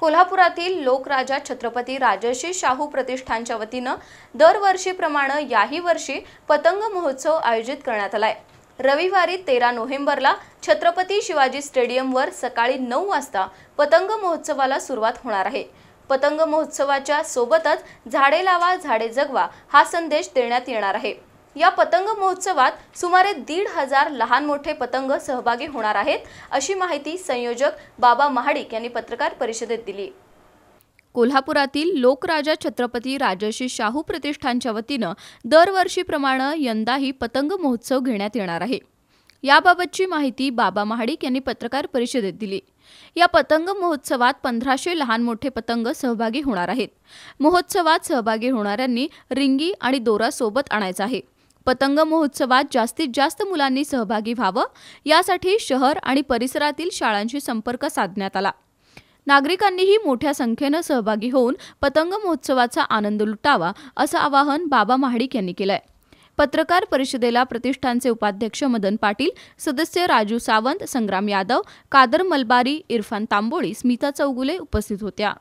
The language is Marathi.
कोल्हापुरातील लोकराजा छत्रपती राजर्षी शाहू प्रतिष्ठानच्या वतीनं दरवर्षीप्रमाणे याही वर्षी पतंग महोत्सव आयोजित करण्यात आलाय रविवारी तेरा नोव्हेंबरला छत्रपती शिवाजी स्टेडियमवर सकाळी नऊ वाजता पतंग महोत्सवाला सुरुवात होणार आहे पतंग महोत्सवाच्या सोबतच झाडे लावा झाडे जगवा हा संदेश देण्यात येणार आहे या पतंग महोत्सवात सुमारे दीड हजार लहान मोठे पतंग सहभागी होणार आहेत अशी माहिती संयोजक बाबा महाडिक यांनी पत्रकार परिषदेत दिली कोल्हापुरातील लोकराजा छत्रपती राजर्षी शाहू प्रतिष्ठानच्या वतीनं दरवर्षीप्रमाणे यंदाही पतंग महोत्सव घेण्यात येणार आहे याबाबतची माहिती बाबा महाडिक यांनी पत्रकार परिषदेत दिली या पतंग महोत्सवात पंधराशे लहान मोठे पतंग सहभागी होणार आहेत महोत्सवात सहभागी होणाऱ्यांनी रिंगी आणि दोरा सोबत आणायचा आहे पतंग महोत्सवात जास्तीत जास्त मुलांनी सहभागी व्हावं यासाठी शहर आणि परिसरातील शाळांशी संपर्क साधण्यात आला नागरिकांनीही मोठ्या संख्येनं सहभागी होऊन पतंग महोत्सवाचा आनंद लुटावा असं आवाहन बाबा महाडिक यांनी केलंय पत्रकार परिषदेला प्रतिष्ठानचे उपाध्यक्ष मदन पाटील सदस्य राजू सावंत संग्राम यादव कादर मलबारी इरफान तांबोळी स्मिता चौगुले उपस्थित होत्या